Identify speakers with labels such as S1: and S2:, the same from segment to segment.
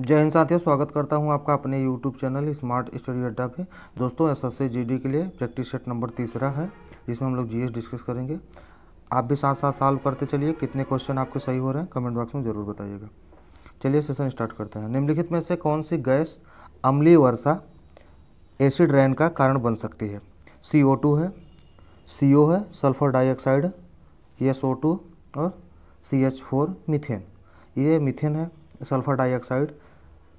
S1: जय हिंद साथियों स्वागत करता हूं आपका अपने YouTube चैनल स्मार्ट स्टडी अड्डा पे दोस्तों एस एस के लिए प्रैक्टिस सेट नंबर तीसरा है जिसमें हम लोग जीएस डिस्कस करेंगे आप भी साथ साथ सॉल्व करते चलिए कितने क्वेश्चन आपके सही हो रहे हैं कमेंट बॉक्स में ज़रूर बताइएगा चलिए सेशन स्टार्ट करते हैं निम्नलिखित में से कौन सी गैस अम्ली वर्षा एसिड रैन का कारण बन सकती है सी ओ टू है सी ओ है sulphur dioxide S O two और सी एच फोर मिथेन ये मिथेन है सल्फर डाइऑक्साइड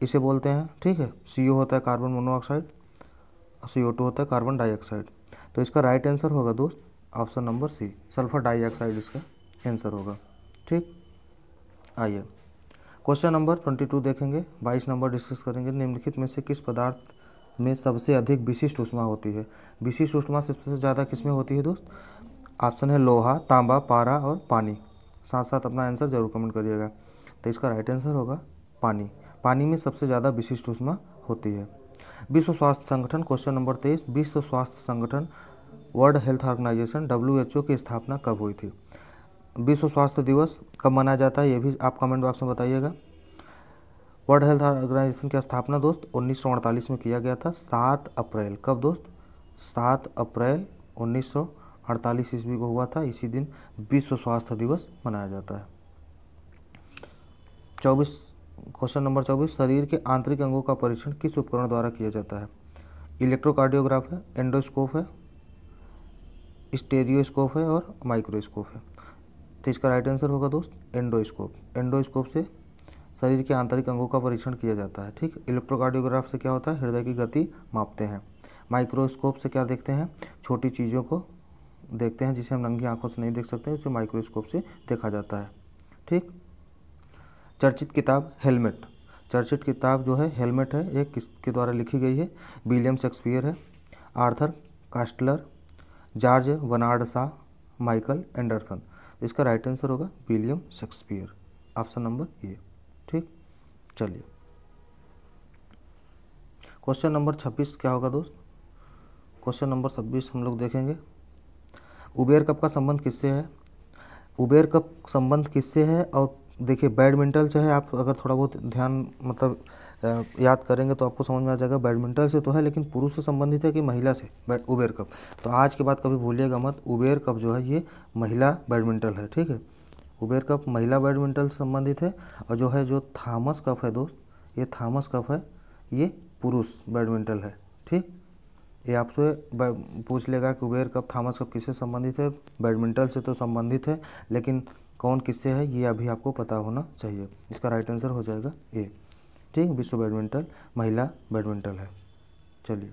S1: इसे बोलते हैं ठीक है सी होता है carbon monoxide C O two होता है कार्बन डाइऑक्साइड तो इसका राइट आंसर होगा दोस्त option number C sulphur dioxide इसका आंसर होगा ठीक आइए क्वेश्चन नंबर ट्वेंटी टू देखेंगे बाईस नंबर डिस्कस करेंगे निम्नलिखित में से किस पदार्थ में सबसे अधिक विशिष्ट उष्मा होती है विशिष्ट उष्मा सबसे ज़्यादा किस में होती है दोस्त ऑप्शन है लोहा तांबा पारा और पानी साथ साथ अपना आंसर जरूर कमेंट करिएगा तो इसका राइट आंसर होगा पानी पानी में सबसे ज़्यादा विशिष्ट ऊष्मा होती है विश्व स्वास्थ्य संगठन क्वेश्चन नंबर तेईस विश्व स्वास्थ्य संगठन वर्ल्ड हेल्थ ऑर्गेनाइजेशन डब्ल्यू की स्थापना कब हुई थी विश्व स्वास्थ्य दिवस कब मनाया जाता है ये भी आप कमेंट बॉक्स में बताइएगा वर्ल्ड हेल्थ ऑर्गेनाइजेशन की स्थापना दोस्त उन्नीस में किया गया था सात अप्रैल कब दोस्त सात अप्रैल उन्नीस सौ अड़तालीस ईस्वी को हुआ था इसी दिन विश्व स्वास्थ्य दिवस मनाया जाता है चौबीस क्वेश्चन नंबर चौबीस शरीर के आंतरिक अंगों का परीक्षण किस उपकरण द्वारा किया जाता है इलेक्ट्रोकार्डियोग्राफ है एंडोस्कोप है स्टेरियोस्कोप है और माइक्रोस्कोप है तो इसका राइट आंसर होगा दोस्त एंडोस्कोप एंडोस्कोप से शरीर के आंतरिक अंगों का परीक्षण किया जाता है ठीक इलेक्ट्रोकार्डियोग्राफ से क्या होता है हृदय की गति मापते हैं माइक्रोस्कोप से क्या देखते हैं छोटी चीज़ों को देखते हैं जिसे हम नंगी आंखों से नहीं देख सकते उसे माइक्रोस्कोप से देखा जाता है ठीक चर्चित किताब हेलमेट चर्चित किताब जो है हेलमेट है ये किसके द्वारा लिखी गई है विलियम शेक्सपियर है Arthur Koestler George Bernard Michael Anderson इसका राइट आंसर होगा William Shakespeare option number A ठीक चलिए क्वेश्चन नंबर छब्बीस क्या होगा दोस्त क्वेश्चन नंबर छब्बीस हम लोग देखेंगे उबेर कप का संबंध किससे है उबेर कप संबंध किससे है और देखिए बैडमिंटन से है आप अगर थोड़ा बहुत ध्यान मतलब याद करेंगे तो आपको समझ में आ जाएगा बैडमिंटन से तो है लेकिन पुरुष से संबंधित है कि महिला से बैट उबेर कप तो आज के बाद कभी भूलिएगा मत उबेर कप जो है ये महिला बैडमिंटन है ठीक है उबेर कप महिला बैडमिंटन से संबंधित है और जो है जो थामस कप है दोस्त ये थामस कप है ये पुरुष बैडमिंटन है ठीक ये आपसे पूछ लेगा कि उबेर कप थामस कप किससे संबंधित है बैडमिंटन से तो संबंधित है लेकिन कौन किससे है ये अभी आपको पता होना चाहिए इसका राइट आंसर हो जाएगा ए ठीक विश्व बैडमिंटन महिला बैडमिंटन है चलिए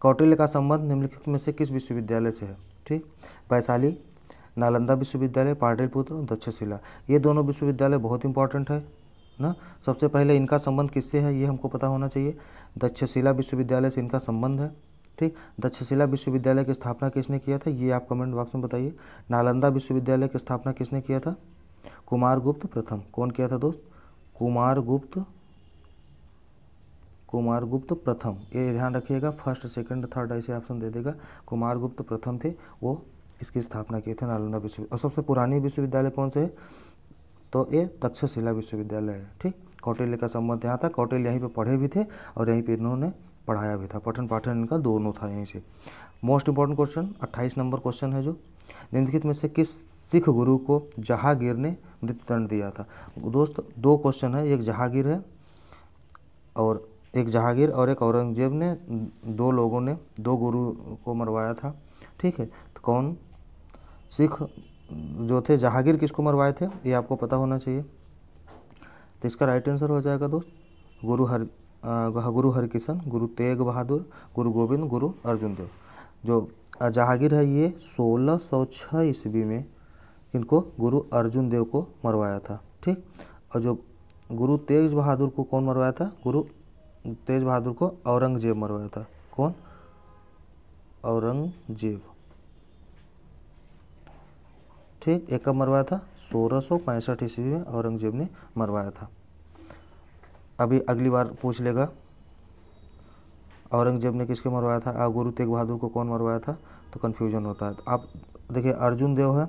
S1: कौटिल्य का संबंध निम्नलिखित में से किस विश्वविद्यालय से है ठीक वैशाली नालंदा विश्वविद्यालय पाटलिपुत्र और दक्षशिला ये दोनों विश्वविद्यालय बहुत इंपॉर्टेंट है ना सबसे पहले इनका संबंध किससे है ये हमको पता होना चाहिए दक्षशिला विश्वविद्यालय से इनका संबंध है ठीक दक्षशिला विश्वविद्यालय की स्थापना किसने किया था ये आप कमेंट बॉक्स में बताइए नालंदा विश्वविद्यालय की स्थापना किसने किया था कुमार गुप्त प्रथम कौन किया था दोस्त कुमार गुप्त कुमार गुप्त प्रथम ये ध्यान रखिएगा फर्स्ट सेकंड थर्ड ऐसे ऑप्शन दे देगा कुमार गुप्त प्रथम थे वो इसकी स्थापना किए थे नालंदा विश्वविद्यालय और सबसे पुरानी विश्वविद्यालय कौन से है तो ये तक्षशिला विश्वविद्यालय है ठीक कौटिल्य का संबंध यहाँ था कौटिल्य यहीं पे पढ़े भी थे और यहीं पे इन्होंने पढ़ाया भी था पठन पाठन इनका दोनों था यहीं से मोस्ट इंपॉर्टेंट क्वेश्चन अट्ठाईस नंबर क्वेश्चन है जो निम्नलिखित में से किस सिख गुरु को जहांगीर ने मृत्युदंड दिया था दोस्त दो क्वेश्चन है एक जहांगीर है और एक जहांगीर और एक औरंगजेब ने दो लोगों ने दो गुरु को मरवाया था ठीक है तो कौन सिख जो थे जहांगीर किसको मरवाए थे ये आपको पता होना चाहिए तो इसका राइट आंसर हो जाएगा दोस्त गुरु हर गुरु हरकिशन गुरु तेग बहादुर गुरु गोविंद गुरु अर्जुन देव जो जहांगीर है ये 1606 ईस्वी में इनको गुरु अर्जुन देव को मरवाया था ठीक और जो गुरु तेज बहादुर को कौन मरवाया था गुरु तेज बहादुर को औरंगजेब मरवाया था कौन औरंगजेब ठीक एक कब मरवाया था सोलह सौ ईस्वी में औरंगजेब ने मरवाया था अभी अगली बार पूछ लेगा औरंगजेब ने किसके मरवाया था गुरु तेग बहादुर को कौन मरवाया था तो कन्फ्यूजन होता है तो आप देखिए अर्जुन देव है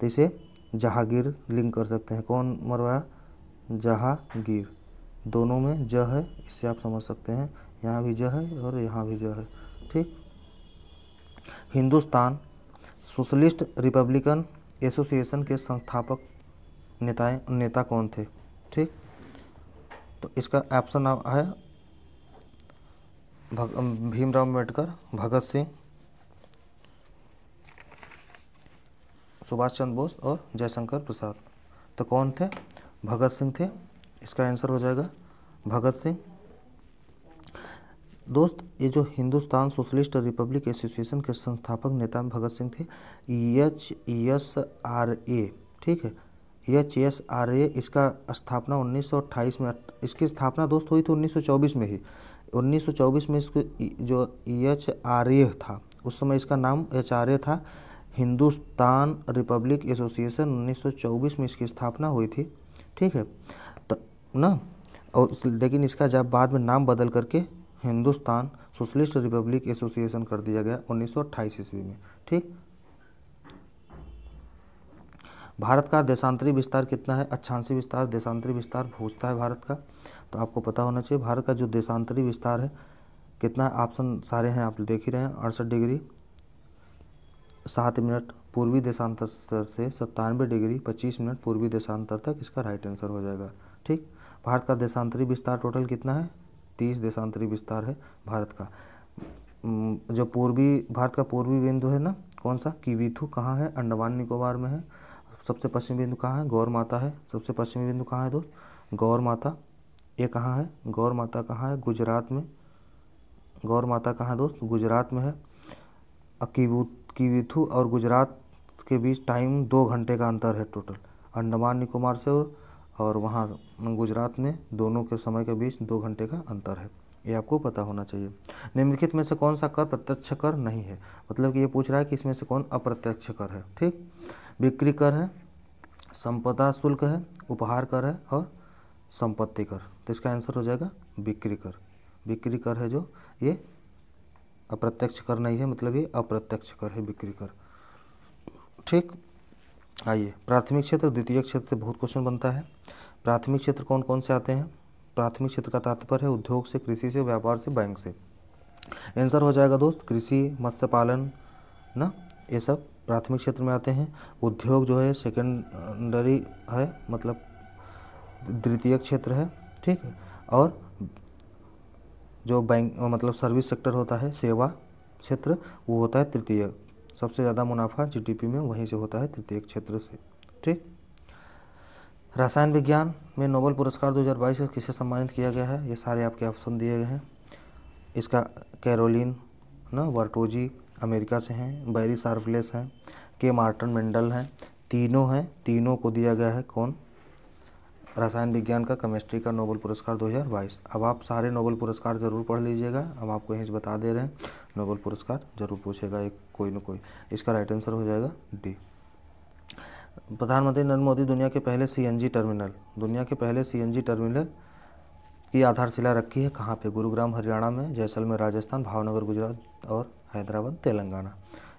S1: तो इसे जहांगीर लिंक कर सकते हैं कौन मरवाया जहांगीर दोनों में ज है इससे आप समझ सकते हैं यहाँ भी ज है और यहाँ भी ज है ठीक हिंदुस्तान सोशलिस्ट रिपब्लिकन एसोसिएशन के संस्थापक नेताएं नेता कौन थे ठीक तो इसका ऑप्शन है भीमराव अम्बेडकर भगत सिंह सुभाष चंद्र बोस और जयशंकर प्रसाद तो कौन थे भगत सिंह थे इसका आंसर हो जाएगा भगत सिंह दोस्त ये जो हिंदुस्तान सोशलिस्ट रिपब्लिक एसोसिएशन के संस्थापक नेता भगत सिंह थे एच एस आर ए ठीक है एच एस आर ए इसका स्थापना 1928 में इसकी स्थापना दोस्त हुई थी 1924 में ही 1924 में इसको जो ई एच आर ए था उस समय इसका नाम एच आर ए था हिंदुस्तान रिपब्लिक एसोसिएशन 1924 में इसकी स्थापना हुई थी ठीक है तो ना और लेकिन इसका जब बाद में नाम बदल करके हिंदुस्तान सोशलिस्ट रिपब्लिक एसोसिएशन कर दिया गया 1928 ईस्वी में ठीक भारत का देशांतरी विस्तार कितना है अच्छांसी विस्तार देशांतरी विस्तार पूछता है भारत का तो आपको पता होना चाहिए भारत का जो देशांतरी विस्तार है कितना है ऑप्शन सारे हैं आप देख ही रहे हैं अड़सठ डिग्री सात मिनट पूर्वी देशांतर से सत्तानवे डिग्री पच्चीस मिनट पूर्वी देशांतर तक इसका राइट आंसर हो जाएगा ठीक भारत का देशांतरी विस्तार टोटल कितना है तीस देशांतरी विस्तार है भारत का जो पूर्वी भारत का पूर्वी बिंदु है ना कौन सा किवीथू कहाँ है अंडमान निकोबार में है सबसे पश्चिमी बिंदु कहाँ है गौर माता है सबसे पश्चिमी बिंदु कहाँ है दोस्त गौर माता ये कहाँ है गौर माता कहाँ है गुजरात में गौर माता कहाँ दोस्त गुजरात में है अकीबूत कीविथू और गुजरात के बीच टाइम दो घंटे का अंतर है टोटल अंडमान निकोबार से और, और वहाँ गुजरात में दोनों के समय के बीच दो घंटे का अंतर है ये आपको पता होना चाहिए निम्नलिखित में से कौन सा कर प्रत्यक्ष कर नहीं है मतलब कि ये पूछ रहा है कि इसमें से कौन अप्रत्यक्ष कर है ठीक बिक्री कर है संपदा शुल्क है उपहार कर है और संपत्ति कर तो इसका आंसर हो जाएगा बिक्री कर बिक्री कर है जो ये अप्रत्यक्ष कर नहीं है मतलब ये अप्रत्यक्ष कर है बिक्री कर ठीक आइए प्राथमिक क्षेत्र द्वितीय क्षेत्र से बहुत क्वेश्चन बनता है प्राथमिक क्षेत्र कौन कौन से आते हैं प्राथमिक क्षेत्र का तात्पर्य है उद्योग से कृषि से व्यापार से बैंक से आंसर हो जाएगा दोस्त कृषि मत्स्य पालन ना ये सब प्राथमिक क्षेत्र में आते हैं उद्योग जो है सेकेंडरी है मतलब द्वितीय क्षेत्र है ठीक है और जो बैंक मतलब सर्विस सेक्टर होता है सेवा क्षेत्र वो होता है तृतीय सबसे ज़्यादा मुनाफा जीडीपी में वहीं से होता है तृतीय क्षेत्र से ठीक रसायन विज्ञान में नोबल पुरस्कार 2022 से किसे सम्मानित किया गया है ये सारे आपके ऑप्शन दिए गए हैं इसका कैरोलिन ना वर्टोजी अमेरिका से हैं बैरी सार्फलेस हैं के मार्टन मेंडल हैं तीनों हैं तीनों को दिया गया है कौन रसायन विज्ञान का केमिस्ट्री का नोबल पुरस्कार 2022 अब आप सारे नोबल पुरस्कार ज़रूर पढ़ लीजिएगा हम आपको यहीं से बता दे रहे हैं नोबल पुरस्कार ज़रूर पूछेगा एक कोई ना कोई इसका राइट आंसर हो जाएगा डी प्रधानमंत्री नरेंद्र मोदी दुनिया के पहले सीएनजी टर्मिनल दुनिया के पहले सीएनजी टर्मिनल की आधारशिला रखी है कहाँ पे गुरुग्राम हरियाणा में जैसलमेर राजस्थान भावनगर गुजरात और हैदराबाद तेलंगाना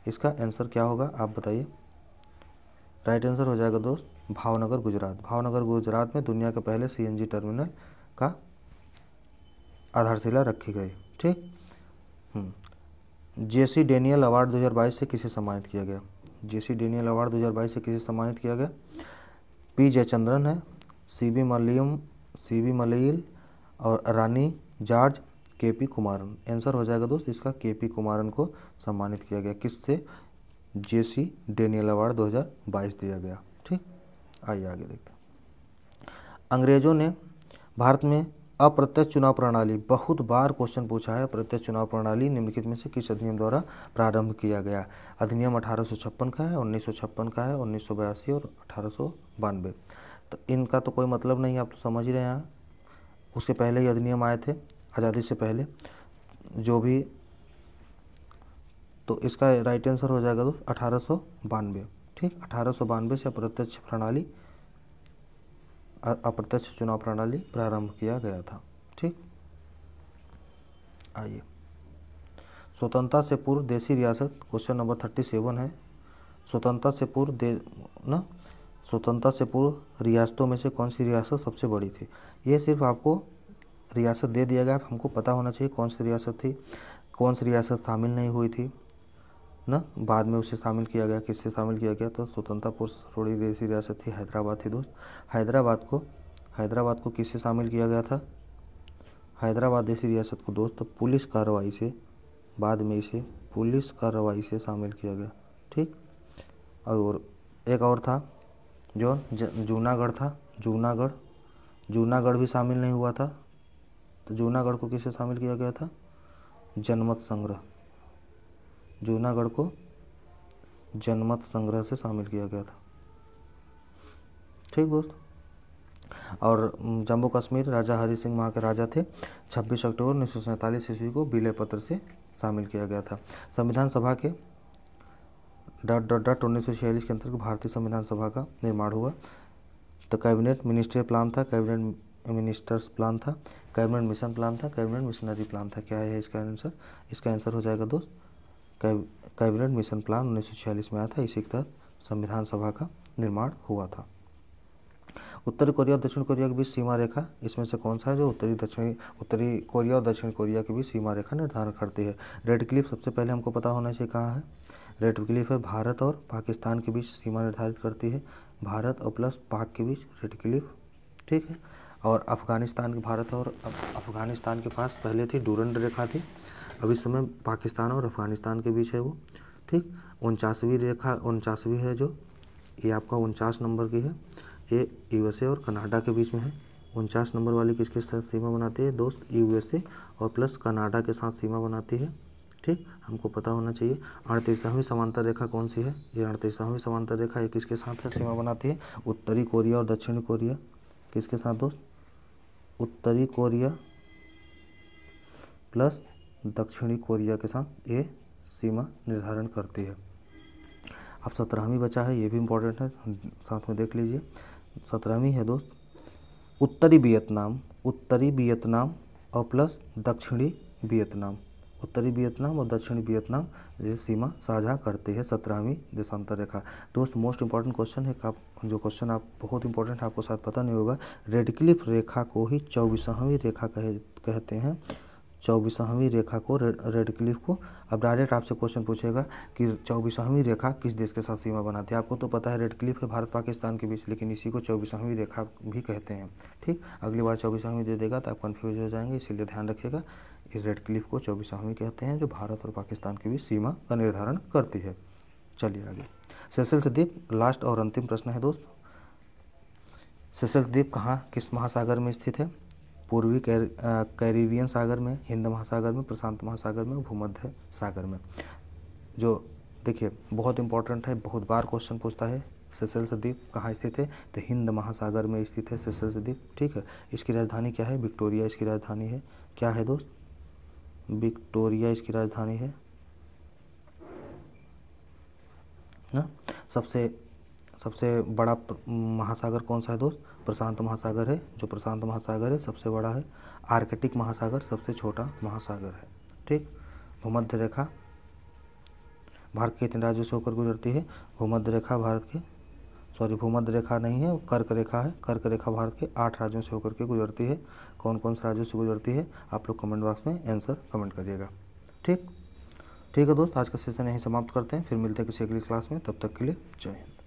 S1: इसका आंसर क्या होगा आप बताइए राइट आंसर हो जाएगा दोस्त भावनगर गुजरात भावनगर गुजरात में दुनिया के पहले सी टर्मिनल का आधारशिला रखी गई ठीक जेसी डेनियल अवार्ड 2022 से किसे सम्मानित किया गया जेसी डेनियल अवार्ड 2022 से किसे सम्मानित किया गया पी जयचंद्रन है सी बी मलियम सी बी मलियल और रानी जॉर्ज के पी कुमारन आंसर हो जाएगा दोस्त इसका के पी कुमारन को सम्मानित किया गया किससे जे सी डेनियल अवार्ड 2022 दिया गया ठीक आइए आगे देखते अंग्रेजों ने भारत में अप्रत्यक्ष चुनाव प्रणाली बहुत बार क्वेश्चन पूछा है प्रत्यक्ष चुनाव प्रणाली निम्नलिखित में से किस अधिनियम द्वारा प्रारंभ किया गया अधिनियम अठारह का है उन्नीस का है उन्नीस और अठारह तो इनका तो कोई मतलब नहीं आप तो समझ ही रहे हैं उसके पहले ही अधिनियम आए थे आज़ादी से पहले जो भी तो इसका राइट आंसर हो जाएगा दोस्त अठारह ठीक अठारह से अप्रत्यक्ष प्रणाली अप्रत्यक्ष चुनाव प्रणाली प्रारंभ किया गया था ठीक आइए स्वतंत्रता से पूर्व देसी रियासत क्वेश्चन नंबर थर्टी सेवन है स्वतंत्रता से पूर्व दे ना स्वतंत्रता से पूर्व रियासतों में से कौन सी रियासत सबसे बड़ी थी ये सिर्फ आपको रियासत दे दिया गया हमको पता होना चाहिए कौन सी रियासत थी कौन सी रियासत शामिल नहीं हुई थी ना बाद में उसे शामिल किया गया किससे शामिल किया गया तो स्वतंत्रता थोड़ी देसी रियासत थी हैदराबाद थी दोस्त हैदराबाद को हैदराबाद को किससे शामिल किया गया था हैदराबाद देसी रियासत को दोस्त तो पुलिस कार्रवाई से बाद में इसे पुलिस कार्रवाई से शामिल किया गया ठीक और एक और था जो जूनागढ़ था जूनागढ़ जूनागढ़ भी शामिल नहीं हुआ था तो जूनागढ़ को किसे शामिल किया गया था जनमत संग्रह जूनागढ़ को जनमत संग्रह से शामिल किया गया था ठीक दोस्त और जम्मू कश्मीर राजा हरि सिंह वहाँ के राजा थे 26 अक्टूबर उन्नीस सौ सैंतालीस ईस्वी को विलय पत्र से शामिल किया गया था संविधान सभा के डॉट डॉट डॉट उन्नीस सौ छियालीस के अंतर्गत भारतीय संविधान सभा का निर्माण हुआ तो कैबिनेट मिनिस्ट्री प्लान था कैबिनेट मिनिस्टर्स प्लान था कैबिनेट मिशन प्लान था कैबिनेट मिशनरी प्लान था क्या है इसका आंसर इसका आंसर हो जाएगा दोस्त कैबिनेट मिशन प्लान उन्नीस में आया था इसी के तहत संविधान सभा का निर्माण हुआ था उत्तर कोरिया और दक्षिण कोरिया के बीच सीमा रेखा इसमें से कौन सा है जो उत्तरी दक्षिणी उत्तरी कोरिया और दक्षिण कोरिया के बीच सीमा रेखा निर्धारण करती है रेड क्लिफ सबसे पहले हमको पता होना चाहिए कहाँ है रेड क्लिफ है भारत और पाकिस्तान के बीच सीमा निर्धारित करती है भारत और प्लस पाक के बीच रेड क्लिफ ठीक है और अफ़गानिस्तान भारत और अफ़गानिस्तान के पास पहले थी डूरंड रेखा थी अब इस समय पाकिस्तान और अफ़गानिस्तान के बीच है वो ठीक उनचासवीं रेखा उनचासवीं है जो ये आपका उनचास नंबर की है ये यूएसए और कनाडा के बीच में है उनचास नंबर वाली किसके साथ सीमा बनाती है दोस्त यूएसए और प्लस कनाडा के साथ सीमा बनाती है ठीक हमको पता होना चाहिए अड़तीसवीं समांतर रेखा कौन सी है ये अड़तीसवीं समांतर रेखा ये किसके साथ सीमा बनाती है उत्तरी कोरिया और दक्षिणी कोरिया किसके साथ दोस्त उत्तरी कोरिया प्लस दक्षिणी कोरिया के साथ ये सीमा निर्धारण करती है अब सत्रहवीं बचा है ये भी इम्पोर्टेंट है साथ में देख लीजिए सत्रहवीं है दोस्त उत्तरी वियतनाम उत्तरी वियतनाम और प्लस दक्षिणी वियतनाम उत्तरी वियतनाम और दक्षिणी वियतनाम ये सीमा साझा करते हैं सत्रहवीं देशांतर रेखा दोस्त मोस्ट इंपॉर्टेंट क्वेश्चन है आप जो क्वेश्चन आप बहुत इंपॉर्टेंट है आपको शायद पता नहीं होगा रेडक्लिफ रेखा को ही चौबीसवीं रेखा कहे कहते हैं चौबीसवीं रेखा को रे, रेडक्लिफ को अब डायरेक्ट आपसे क्वेश्चन पूछेगा कि चौबीसवीं रेखा किस देश के साथ सीमा बनाती है आपको तो पता है रेड क्लिफ है भारत पाकिस्तान के बीच लेकिन इसी को चौबीसवीं रेखा भी कहते हैं ठीक अगली बार चौबीसवीं दे देगा तो आप कन्फ्यूज हो जाएंगे इसीलिए ध्यान रखिएगा इस रेड क्लिफ को चौबीसवीं कहते हैं जो भारत और पाकिस्तान के बीच सीमा का निर्धारण करती है चलिए आगे सेसल्स द्वीप लास्ट और अंतिम प्रश्न है दोस्त सेसल्स द्वीप कहाँ किस महासागर में स्थित है पूर्वी कैर, कैरिबियन सागर में हिंद महासागर में प्रशांत महासागर में भूमध्य सागर में जो देखिए बहुत इंपॉर्टेंट है बहुत बार क्वेश्चन पूछता है सेसल्स द्वीप कहाँ स्थित है तो हिंद महासागर में स्थित है सेसल्स द्वीप ठीक है इसकी राजधानी क्या है विक्टोरिया इसकी राजधानी है क्या है दोस्त विक्टोरिया इसकी राजधानी है ना हाँ, सबसे सबसे बड़ा महासागर कौन सा है दोस्त प्रशांत महासागर है जो प्रशांत महासागर है सबसे बड़ा है आर्कटिक महासागर सबसे छोटा महासागर है ठीक भूमध्य रेखा भारत के कितने राज्यों से होकर गुजरती है भूमध्य रेखा भारत के सॉरी भूमध्य रेखा नहीं है कर्क रेखा है कर्क रेखा भारत के आठ राज्यों से होकर के गुजरती है कौन कौन से राज्यों से गुजरती है आप लोग कमेंट बॉक्स में आंसर कमेंट करिएगा ठीक ठीक है दोस्त आज का सेशन यहीं समाप्त करते हैं फिर मिलते हैं किसी अगली क्लास में तब तक के लिए जय हिंद